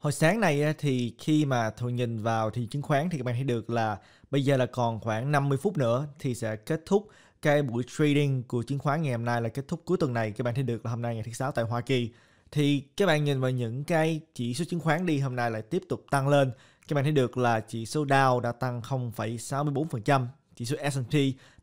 Hồi sáng này thì khi mà Thu nhìn vào thị chứng khoán thì các bạn thấy được là bây giờ là còn khoảng 50 phút nữa thì sẽ kết thúc cái buổi trading của chứng khoán ngày hôm nay là kết thúc cuối tuần này. Các bạn thấy được là hôm nay ngày thứ sáu tại Hoa Kỳ thì các bạn nhìn vào những cái chỉ số chứng khoán đi hôm nay lại tiếp tục tăng lên. Các bạn thấy được là chỉ số Dow đã tăng 0,64%, chỉ số S&P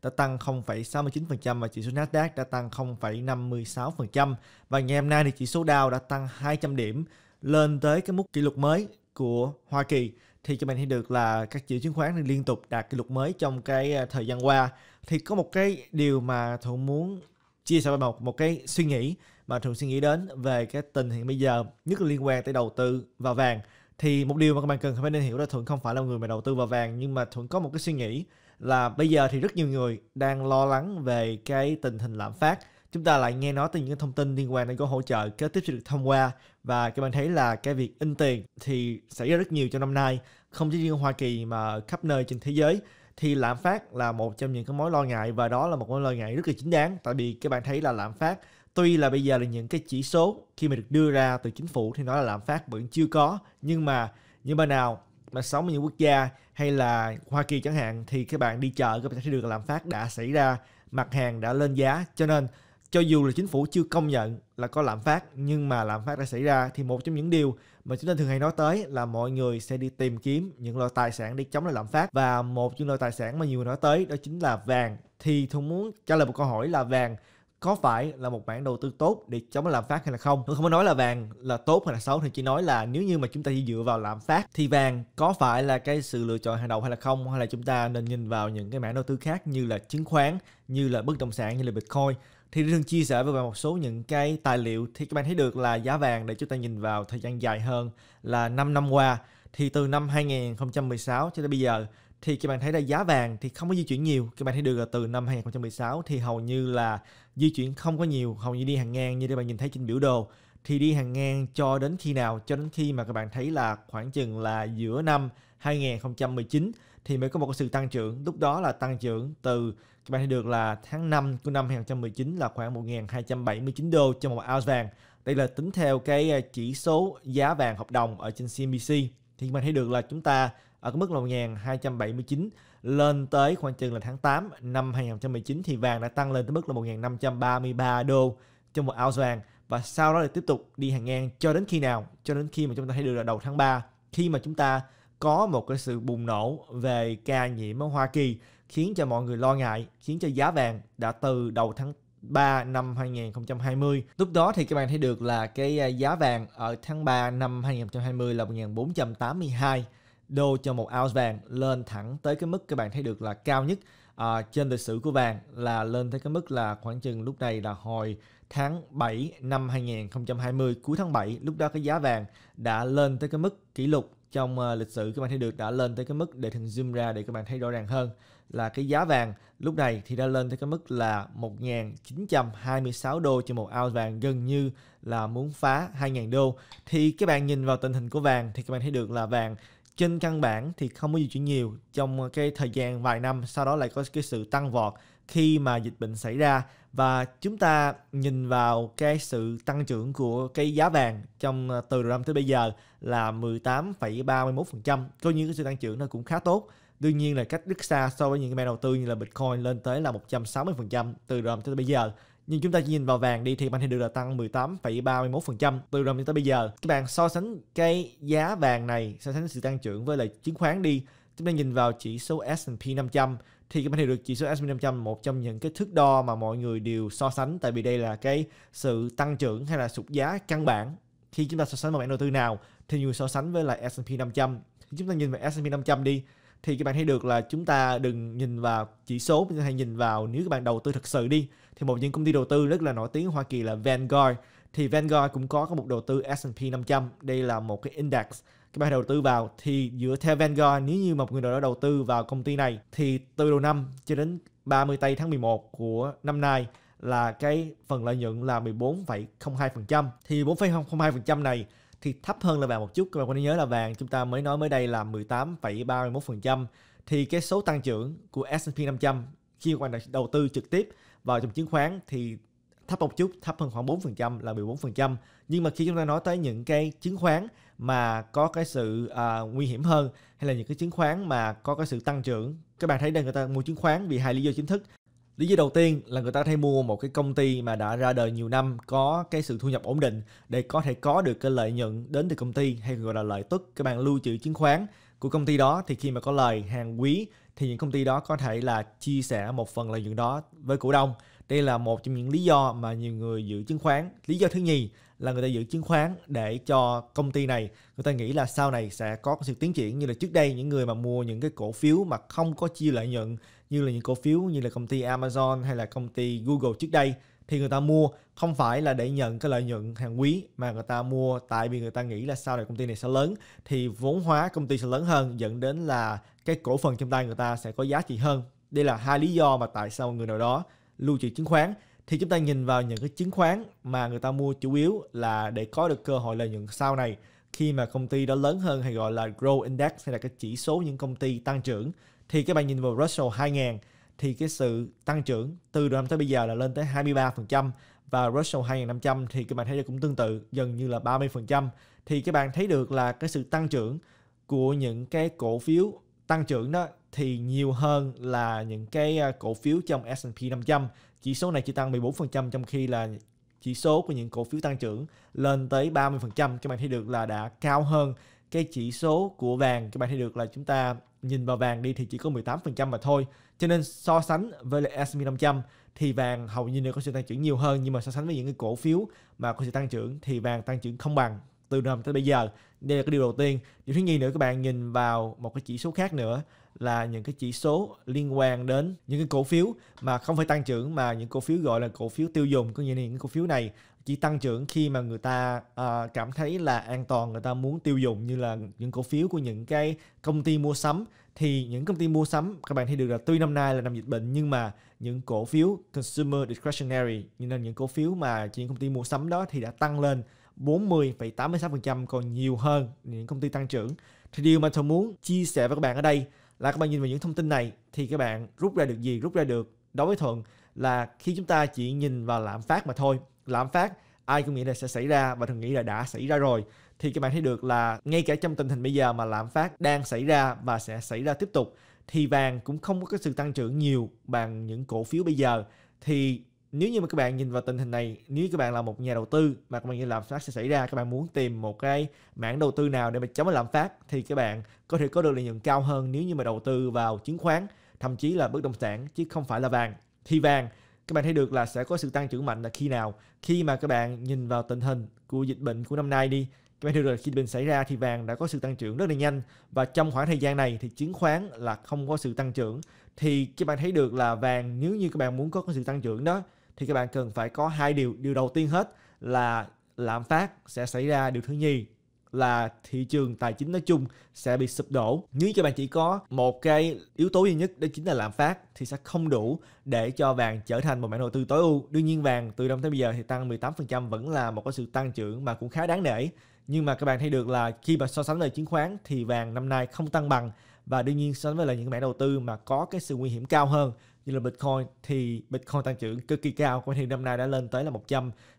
đã tăng 0,69% và chỉ số Nasdaq đã tăng 0,56%. Và ngày hôm nay thì chỉ số Dow đã tăng 200 điểm lên tới cái mức kỷ lục mới của Hoa Kỳ thì các bạn thấy được là các chỉ chứng khoán liên tục đạt kỷ lục mới trong cái à, thời gian qua thì có một cái điều mà thuận muốn chia sẻ với một một cái suy nghĩ mà thường suy nghĩ đến về cái tình hiện bây giờ nhất là liên quan tới đầu tư vào vàng thì một điều mà các bạn cần phải nên hiểu là thuận không phải là người mà đầu tư vào vàng nhưng mà thuận có một cái suy nghĩ là bây giờ thì rất nhiều người đang lo lắng về cái tình hình lạm phát chúng ta lại nghe nói từ những thông tin liên quan đến gói hỗ trợ kế tiếp sẽ được thông qua và các bạn thấy là cái việc in tiền thì xảy ra rất nhiều trong năm nay không chỉ riêng Hoa Kỳ mà khắp nơi trên thế giới thì lạm phát là một trong những cái mối lo ngại và đó là một mối lo ngại rất là chính đáng tại vì các bạn thấy là lạm phát tuy là bây giờ là những cái chỉ số khi mà được đưa ra từ chính phủ thì nói là lạm phát vẫn chưa có nhưng mà những bên nào mà sống ở những quốc gia hay là Hoa Kỳ chẳng hạn thì các bạn đi chợ các bạn thấy được lạm phát đã xảy ra mặt hàng đã lên giá cho nên cho dù là chính phủ chưa công nhận là có lạm phát nhưng mà lạm phát đã xảy ra thì một trong những điều mà chúng ta thường hay nói tới là mọi người sẽ đi tìm kiếm những loại tài sản để chống lại lạm phát và một trong loại tài sản mà nhiều người nói tới đó chính là vàng thì thường muốn trả lời một câu hỏi là vàng có phải là một bản đầu tư tốt để chống lạm phát hay là không tôi không có nói là vàng là tốt hay là xấu thì chỉ nói là nếu như mà chúng ta chỉ dựa vào lạm phát thì vàng có phải là cái sự lựa chọn hàng đầu hay là không hay là chúng ta nên nhìn vào những cái mảng đầu tư khác như là chứng khoán như là bất động sản như là bitcoin thì Rí chia sẻ với bạn một số những cái tài liệu thì các bạn thấy được là giá vàng để chúng ta nhìn vào thời gian dài hơn là 5 năm qua thì từ năm 2016 cho tới bây giờ thì các bạn thấy là giá vàng thì không có di chuyển nhiều các bạn thấy được là từ năm 2016 thì hầu như là di chuyển không có nhiều hầu như đi hàng ngang như đây bạn nhìn thấy trên biểu đồ thì đi hàng ngang cho đến khi nào cho đến khi mà các bạn thấy là khoảng chừng là giữa năm 2019 thì mới có một sự tăng trưởng. Lúc đó là tăng trưởng từ các bạn thấy được là tháng 5 của năm 2019 là khoảng 1.279 đô cho một ounce vàng. Đây là tính theo cái à, chỉ số giá vàng hợp đồng ở trên CNBC. Thì bạn thấy được là chúng ta ở cái mức là 1.279 lên tới khoảng chừng là tháng 8 năm 2019 thì vàng đã tăng lên tới mức là 1.533 đô cho một ounce vàng và sau đó là tiếp tục đi hàng ngang cho đến khi nào cho đến khi mà chúng ta thấy được là đầu tháng 3 khi mà chúng ta có một cái sự bùng nổ về ca nhiễm ở Hoa Kỳ khiến cho mọi người lo ngại, khiến cho giá vàng đã từ đầu tháng 3 năm 2020. Lúc đó thì các bạn thấy được là cái à, giá vàng ở tháng 3 năm 2020 là 1482 đô cho một ounce vàng lên thẳng tới cái mức các bạn thấy được là cao nhất à, trên lịch sử của vàng là lên tới cái mức là khoảng chừng lúc này là hồi tháng 7 năm 2020 cuối tháng 7 lúc đó cái giá vàng đã lên tới cái mức kỷ lục trong uh, lịch sử các bạn thấy được đã lên tới cái mức để thường zoom ra để các bạn thấy rõ ràng hơn là cái giá vàng lúc này thì đã lên tới cái mức là 1.926 đô trên một ounce vàng gần như là muốn phá 2.000 đô thì các bạn nhìn vào tình hình của vàng thì các bạn thấy được là vàng trên căn bản thì không có gì chuyển nhiều trong ờ, cái thời gian vài năm sau đó lại có cái sự tăng vọt khi mà dịch bệnh xảy ra và chúng ta nhìn vào cái sự tăng trưởng của cái giá vàng trong ờ, từ đầu năm tới bây giờ là 18,31% coi như cái sự tăng trưởng nó cũng khá tốt Tuy nhiên là cách rất xa so với những cái mẻ đầu tư như là Bitcoin lên tới là 160% từ đầu năm tới bây giờ. Nhưng chúng ta nhìn vào vàng đi thì bạn thấy được là tăng 18,31% từ đầu tới bây giờ. Các bạn so sánh cái giá vàng này, so sánh sự tăng trưởng với lại chứng khoán đi. Chúng ta nhìn vào chỉ số S&P 500 thì các bạn thấy được chỉ số S&P 500 một trong những cái thước đo mà mọi người đều so sánh tại vì đây là cái sự tăng trưởng hay là sụt giá căn bản khi chúng ta so sánh một mảng đầu tư nào thì nhiều so sánh với lại S&P 500 chúng ta nhìn vào S&P 500 đi thì các bạn thấy được là chúng ta đừng nhìn vào chỉ số mà hãy nhìn vào nếu các bạn đầu tư thật sự đi thì một những công ty đầu tư rất là nổi tiếng ở Hoa Kỳ là Vanguard thì Vanguard cũng có một đầu tư S&P 500 đây là một cái index các bạn đầu tư vào thì dựa theo Vanguard nếu như một người nào đó đầu tư vào công ty này thì từ đầu năm cho đến 30 tây tháng 11 của năm nay là cái phần lợi nhuận là 14,02% thì 4,02% này thì thấp hơn là vàng một chút các bạn quan nhớ là vàng chúng ta mới nói mới đây là 18,31% thì cái số tăng trưởng của S&P 500 khi các bạn đầu tư trực tiếp vào trong chứng khoán thì thấp một chút thấp hơn khoảng 4% là 14% nhưng mà khi chúng ta nói tới những cái chứng khoán mà có cái sự à, nguy hiểm hơn hay là những cái chứng khoán mà có cái sự tăng trưởng các bạn thấy đây người ta mua chứng khoán vì hai lý do chính thức Lý do đầu tiên là người ta thay mua một cái công ty mà đã ra đời nhiều năm có cái sự thu nhập ổn định để có thể có được cái lợi nhuận đến từ công ty hay gọi là lợi tức cái bạn lưu trữ chứng khoán của công ty đó thì khi mà có lời hàng quý thì những công ty đó có thể là chia sẻ một phần lợi nhuận đó với cổ đông. Đây là một trong những lý do mà nhiều người giữ chứng khoán. Lý do thứ nhì là người ta giữ chứng khoán để cho công ty này người ta nghĩ là sau này sẽ có sự tiến triển như là trước đây những người mà mua những cái cổ phiếu mà không có chia lợi nhuận như là những cổ phiếu như là công ty Amazon hay là công ty Google trước đây thì người ta mua không phải là để nhận cái lợi nhuận hàng quý mà người ta mua tại vì người ta nghĩ là sau này công ty này sẽ lớn thì vốn hóa công ty sẽ lớn hơn dẫn đến là cái cổ phần trong tay người ta sẽ có giá trị hơn đây là hai lý do mà tại sao người nào đó lưu trữ chứng khoán thì chúng ta nhìn vào những cái chứng khoán mà người ta mua chủ yếu là để có được cơ hội lợi nhuận sau này khi mà công ty đó lớn hơn hay gọi là Grow Index hay là cái chỉ số những công ty tăng trưởng thì các bạn nhìn vào Russell 2000 thì cái sự tăng trưởng từ đầu năm tới bây giờ là lên tới 23% và Russell 2500 thì các bạn thấy là cũng tương tự gần như là 30% thì các bạn thấy được là cái sự tăng trưởng của những cái cổ phiếu tăng trưởng đó thì nhiều hơn là những cái à, cổ phiếu trong S&P 500. Chỉ số này chỉ tăng 14% trong khi là chỉ số của những cổ phiếu tăng trưởng lên tới 30%. Các bạn thấy được là đã cao hơn cái chỉ số của vàng. Các bạn thấy được là chúng ta nhìn vào vàng đi thì chỉ có 18% mà thôi. Cho nên so sánh với S&P 500 thì vàng hầu như đều có sự tăng trưởng nhiều hơn nhưng mà so sánh với những cái cổ phiếu mà có sự tăng trưởng thì vàng tăng trưởng không bằng từ năm tới bây giờ đây là cái điều đầu tiên điều thứ nhì nữa các bạn nhìn vào một cái chỉ số khác nữa là những cái chỉ số liên quan đến những cái cổ phiếu mà không phải tăng trưởng mà những cổ phiếu gọi là cổ phiếu tiêu dùng có nghĩa là những cổ phiếu này chỉ tăng trưởng khi mà người ta uh, cảm thấy là an toàn người ta muốn tiêu dùng như là những cổ phiếu của những cái công ty mua sắm thì những công ty mua sắm các bạn thấy được là tuy năm nay là năm dịch bệnh nhưng mà những cổ phiếu consumer discretionary như là những cổ phiếu mà chỉ những công ty mua sắm đó thì đã tăng lên 40,86% còn nhiều hơn những công ty tăng trưởng. Thì điều mà tôi muốn chia sẻ với các bạn ở đây là các bạn nhìn vào những thông tin này thì các bạn rút ra được gì? Rút ra được đối với Thuận là khi chúng ta chỉ nhìn vào lạm phát mà thôi. Lạm phát ai cũng nghĩ là sẽ xảy ra và thường nghĩ là đã xảy ra rồi thì các bạn thấy được là ngay cả trong tình hình bây giờ mà lạm phát đang xảy ra và sẽ xảy ra tiếp tục thì vàng cũng không có cái sự tăng trưởng nhiều bằng những cổ phiếu bây giờ thì nếu như mà các bạn nhìn vào tình hình này nếu các bạn là một nhà đầu tư mà các bạn nghĩ lạm phát sẽ xảy ra các bạn muốn tìm một cái mảng đầu tư nào để mà chống lạm phát thì các bạn có thể có được lợi nhuận cao hơn nếu như mà đầu tư vào chứng khoán thậm chí là bất động sản chứ không phải là vàng thì vàng các bạn thấy được là sẽ có sự tăng trưởng mạnh là khi nào khi mà các bạn nhìn vào tình hình của dịch bệnh của năm nay đi các bạn thấy được là khi dịch bệnh xảy ra thì vàng đã có sự tăng trưởng rất là nhanh và trong khoảng thời gian này thì chứng khoán là không có sự tăng trưởng thì các bạn thấy được là vàng nếu như các bạn muốn có sự tăng trưởng đó thì các bạn cần phải có hai điều điều đầu tiên hết là lạm phát sẽ xảy ra điều thứ nhì là thị trường tài chính nói chung sẽ bị sụp đổ. Nếu cho bạn chỉ có một cái yếu tố duy nhất đó chính là lạm phát thì sẽ không đủ để cho vàng trở thành một mảng đầu tư tối ưu. Đương nhiên vàng từ năm tới bây giờ thì tăng 18% vẫn là một cái sự tăng trưởng mà cũng khá đáng nể. Nhưng mà các bạn thấy được là khi mà so sánh với chứng khoán thì vàng năm nay không tăng bằng và đương nhiên so với là những mảng đầu tư mà có cái sự nguy hiểm cao hơn như là Bitcoin thì Bitcoin tăng trưởng cực kỳ cao của hiện năm nay đã lên tới là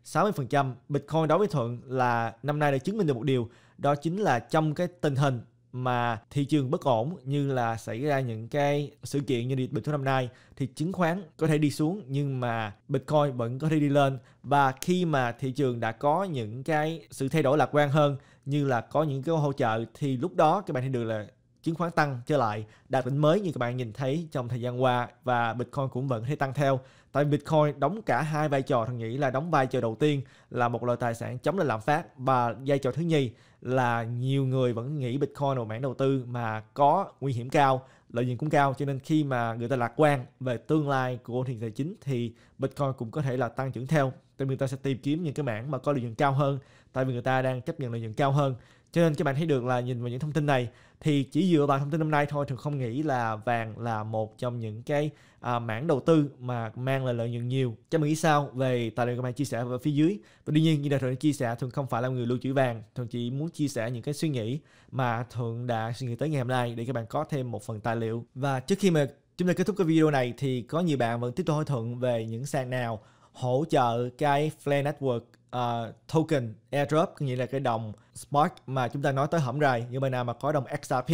160%. Bitcoin đối với Thuận là năm nay đã chứng minh được một điều đó chính là trong cái tình hình mà thị trường bất ổn như là xảy ra những cái sự kiện như bình thuốc năm nay thì chứng khoán có thể đi xuống nhưng mà Bitcoin vẫn có thể đi lên và khi mà thị trường đã có những cái sự thay đổi lạc quan hơn như là có những cái hỗ trợ thì lúc đó các bạn thấy được là chứng khoán tăng trở lại đạt đỉnh mới như các bạn nhìn thấy trong thời gian qua và Bitcoin cũng vẫn thấy tăng theo. Tại Bitcoin đóng cả hai vai trò thằng nghĩ là đóng vai trò đầu tiên là một loại tài sản chống lại lạm phát và vai trò thứ nhì là nhiều người vẫn nghĩ Bitcoin là mảng đầu tư mà có nguy hiểm cao, lợi nhuận cũng cao cho nên khi mà người ta lạc quan về tương lai của thị tài chính thì Bitcoin cũng có thể là tăng trưởng theo. Tại vì người ta sẽ tìm kiếm những cái mảng mà có lợi nhuận cao hơn tại vì người ta đang chấp nhận lợi nhuận cao hơn cho nên các bạn thấy được là nhìn vào những thông tin này thì chỉ dựa vào thông tin hôm nay thôi thường không nghĩ là vàng là một trong những cái à, mảng đầu tư mà mang lại lợi nhuận nhiều cho mình nghĩ sao về tài liệu các bạn chia sẻ ở phía dưới và đương nhiên như là thường chia sẻ thường không phải là người lưu trữ vàng thường chỉ muốn chia sẻ những cái suy nghĩ mà thường đã suy nghĩ tới ngày hôm nay để các bạn có thêm một phần tài liệu và trước khi mà chúng ta kết thúc cái video này thì có nhiều bạn vẫn tiếp tục hỏi thuận về những sàn nào hỗ trợ cái Flare Network uh, token airdrop nghĩa là cái đồng smart mà chúng ta nói tới hổm rày như bên nào mà có đồng XRP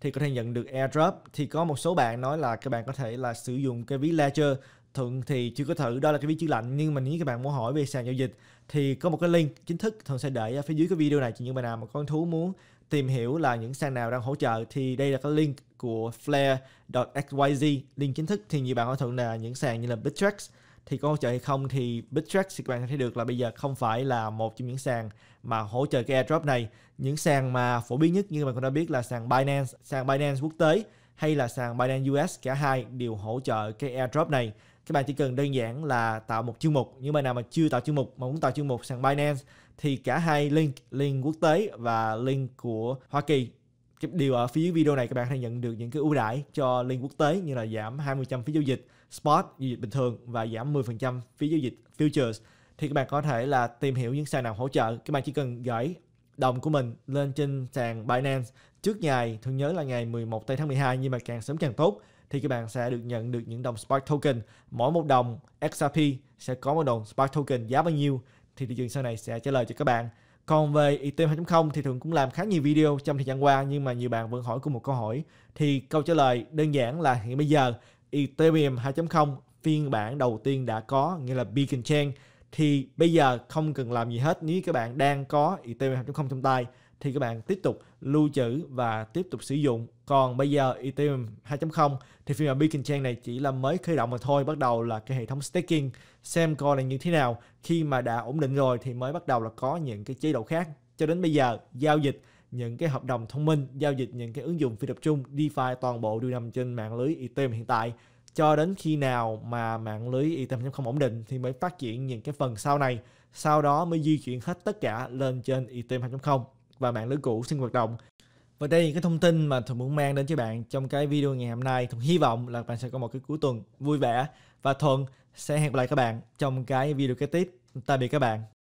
thì có thể nhận được airdrop thì có một số bạn nói là các bạn có thể là sử dụng cái ví ledger thuận thì chưa có thử đó là cái ví chữ lạnh nhưng mà nếu các bạn muốn hỏi về sàn giao dịch thì có một cái link chính thức thuận sẽ để ở phía dưới cái video này cho những bạn nào mà có thú muốn tìm hiểu là những sàn nào đang hỗ trợ thì đây là cái link của flare.xyz link chính thức thì nhiều bạn hỏi thuận là những sàn như là Bittrex thì có hỗ trợ hay không thì Bitrack thì các bạn thấy được là bây giờ không phải là một trong những sàn mà hỗ trợ cái airdrop này những sàn mà phổ biến nhất như các bạn cũng đã biết là sàn Binance sàn Binance quốc tế hay là sàn Binance US cả hai đều hỗ trợ cái airdrop này các bạn chỉ cần đơn giản là tạo một chương mục những bạn nào mà chưa tạo chương mục mà muốn tạo chương mục sàn Binance thì cả hai link link quốc tế và link của Hoa Kỳ cái điều ở phía dưới video này các bạn hãy nhận được những cái ưu đãi cho link quốc tế như là giảm 20% phí giao dịch spot giao dịch bình thường và giảm 10% phí giao dịch futures thì các bạn có thể là tìm hiểu những sàn nào hỗ trợ các bạn chỉ cần gửi đồng của mình lên trên sàn Binance trước ngày thường nhớ là ngày 11 tây tháng 12 nhưng mà càng sớm càng tốt thì các bạn sẽ được nhận được những đồng Spark Token mỗi một đồng XRP sẽ có một đồng Spark Token giá bao nhiêu thì thị trường sau này sẽ trả lời cho các bạn còn về Ethereum 2.0 thì thường cũng làm khá nhiều video trong thời gian qua nhưng mà nhiều bạn vẫn hỏi cùng một câu hỏi thì câu trả lời đơn giản là hiện bây giờ Ethereum 2.0 phiên bản đầu tiên đã có nghĩa là Beacon Chain thì bây giờ không cần làm gì hết nếu các bạn đang có Ethereum 2.0 trong tay thì các bạn tiếp tục lưu trữ và tiếp tục sử dụng. Còn bây giờ Ethereum 2.0 thì phiên bản Beacon Chain này chỉ là mới khởi động mà thôi, bắt đầu là cái hệ thống staking xem coi là như thế nào. Khi mà đã ổn định rồi thì mới bắt đầu là có những cái chế độ khác. Cho đến bây giờ giao dịch những cái hợp đồng thông minh, giao dịch những cái ứng dụng phi tập trung, DeFi toàn bộ đều nằm trên mạng lưới Ethereum hiện tại. Cho đến khi nào mà mạng lưới Ethereum không ổn định thì mới phát triển những cái phần sau này, sau đó mới di chuyển hết tất cả lên trên Ethereum 2.0 và mạng lưới cũ xin hoạt động. Và đây là những cái thông tin mà Thuận muốn mang đến cho bạn trong cái video ngày hôm nay. Thuận hy vọng là bạn sẽ có một cái cuối tuần vui vẻ và Thuận sẽ hẹn gặp lại các bạn trong cái video kế tiếp. Tạm biệt các bạn.